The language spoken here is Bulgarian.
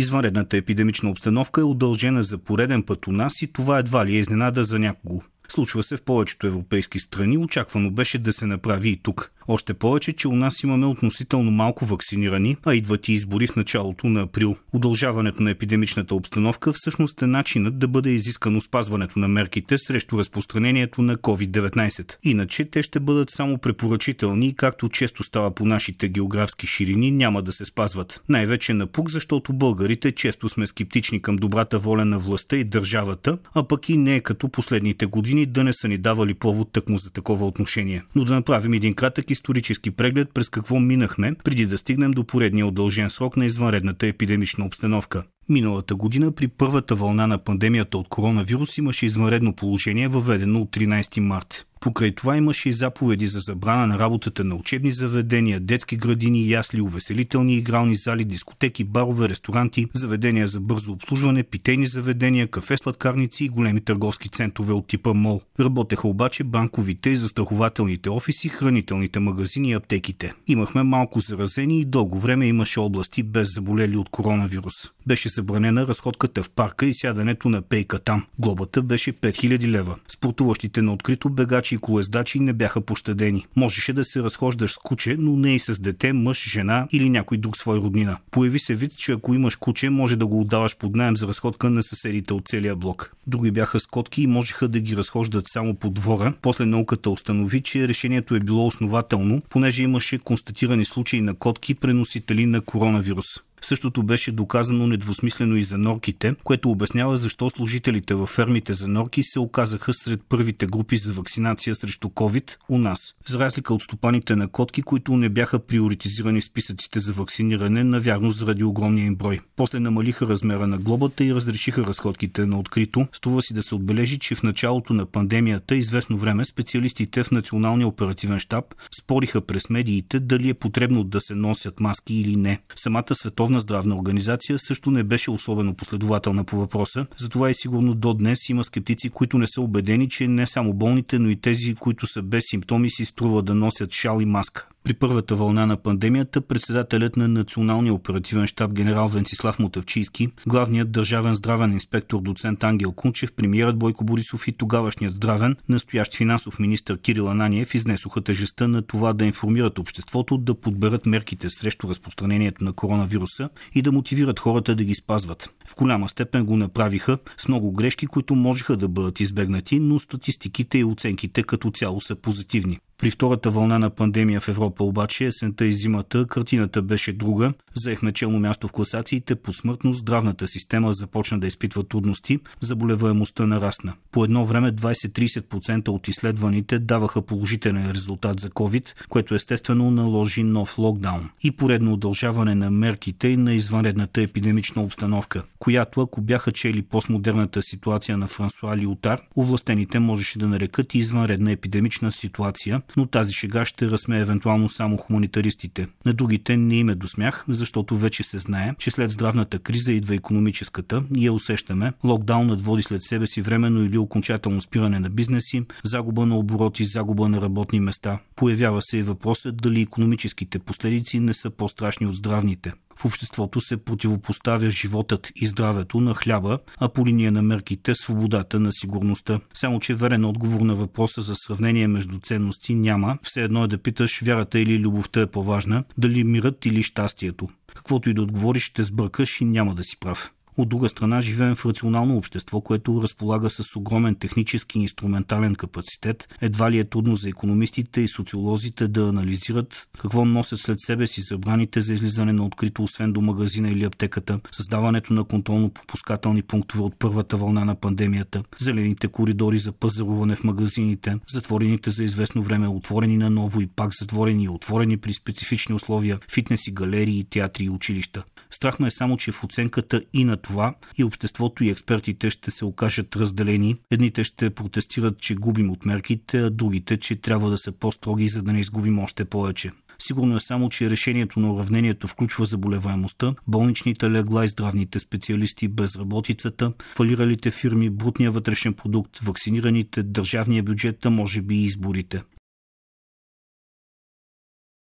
Извънредната епидемична обстановка е удължена за пореден път у нас и това едва ли е изненада за някого. Случва се в повечето европейски страни, очаквано беше да се направи и тук. Още повече, че у нас имаме относително малко вакцинирани, а идват и избори в началото на април. Удължаването на епидемичната обстановка всъщност е начинът да бъде изискано спазването на мерките срещу разпространението на COVID-19. Иначе те ще бъдат само препоръчителни и както често става по нашите географски ширини, няма да се спазват. Най-вече на пук, защото българите често сме скептични към добрата воля на властта и държавата, а пък и не е като последните години години да не са ни давали повод тъкмо за такова отношение. Но да направим един кратък исторически преглед през какво минахме, преди да стигнем до поредния удължен срок на извънредната епидемична обстановка. Миналата година при първата вълна на пандемията от коронавирус имаше извънредно положение, въведено от 13 март. Покрай това имаше и заповеди за забрана на работата на учебни заведения, детски градини, ясли, увеселителни игрални зали, дискотеки, барове, ресторанти, заведения за бързо обслужване, питейни заведения, кафе, сладкарници и големи търговски центрове от типа мол. Работеха обаче банковите и застрахователните офиси, хранителните магазини и аптеките. Имахме малко заразени и дълго време имаше области без заболели от коронавирус. Беше забранена разходката в парка и сядането на пейка там. Глобата беше 5000 лева. Спортуващите на открито бегачи водачи и колездачи не бяха пощадени. Можеше да се разхождаш с куче, но не и с дете, мъж, жена или някой друг свой роднина. Появи се вид, че ако имаш куче, може да го отдаваш под найем за разходка на съседите от целия блок. Други бяха скотки и можеха да ги разхождат само по двора. После науката установи, че решението е било основателно, понеже имаше констатирани случаи на котки, преносители на коронавирус. Същото беше доказано недвусмислено и за норките, което обяснява защо служителите във фермите за норки се оказаха сред първите групи за вакцинация срещу COVID у нас. За разлика от стопаните на котки, които не бяха приоритизирани в списъците за вакциниране, навярно заради огромния им брой. После намалиха размера на глобата и разрешиха разходките на открито. Струва си да се отбележи, че в началото на пандемията известно време специалистите в Националния оперативен щаб спориха през медиите дали е потребно да се носят маски или не. Самата световна Световна здравна организация също не беше особено последователна по въпроса, затова и сигурно до днес има скептици, които не са убедени, че не само болните, но и тези, които са без симптоми, си струва да носят шал и маска. При първата вълна на пандемията председателят на Националния оперативен штаб генерал Венцислав Мутавчийски, главният държавен здравен инспектор доцент Ангел Кунчев, премиерът Бойко Борисов и тогавашният здравен, настоящ финансов министр Кирил Ананиев изнесоха тежестта на това да информират обществото, да подберат мерките срещу разпространението на коронавируса и да мотивират хората да ги спазват. В голяма степен го направиха с много грешки, които можеха да бъдат избегнати, но статистиките и оценките като цяло са позитивни. При втората вълна на пандемия в Европа обаче, есента и зимата, картината беше друга. Заех начално място в класациите по смъртност, здравната система започна да изпитва трудности, заболеваемостта нарасна. По едно време 20-30% от изследваните даваха положителен резултат за COVID, което естествено наложи нов локдаун и поредно удължаване на мерките и на извънредната епидемична обстановка, която ако бяха чели постмодерната ситуация на Франсуа Лиотар, овластените можеше да нарекат и извънредна епидемична ситуация, но тази шега ще разсмее евентуално само хуманитаристите. На другите не име до смях, защото вече се знае, че след здравната криза идва економическата и я усещаме. Локдаунът води след себе си временно или окончателно спиране на бизнеси, загуба на обороти, загуба на работни места. Появява се и въпросът дали економическите последици не са по-страшни от здравните. В обществото се противопоставя животът и здравето на хляба, а по линия на мерките свободата на сигурността. Само, че верен отговор на въпроса за сравнение между ценности няма. Все едно е да питаш вярата или любовта е по-важна, дали мирът или щастието. Каквото и да отговориш, ще сбъркаш и няма да си прав. От друга страна, живеем в рационално общество, което разполага с огромен технически и инструментален капацитет. Едва ли е трудно за економистите и социолозите да анализират какво носят след себе си забраните за излизане на открито, освен до магазина или аптеката, създаването на контролно-пропускателни пунктове от първата вълна на пандемията, зелените коридори за пазаруване в магазините, затворените за известно време, отворени на ново и пак затворени и отворени при специфични условия, фитнес и галерии, театри и училища. Страх ме е само, че в оценката и на това и обществото и експертите ще се окажат разделени. Едните ще протестират, че губим от мерките, а другите, че трябва да са по-строги, за да не изгубим още повече. Сигурно е само, че решението на уравнението включва заболеваемостта, болничните легла и здравните специалисти, безработицата, фалиралите фирми, брутния вътрешен продукт, вакцинираните, държавния бюджет, а може би и изборите.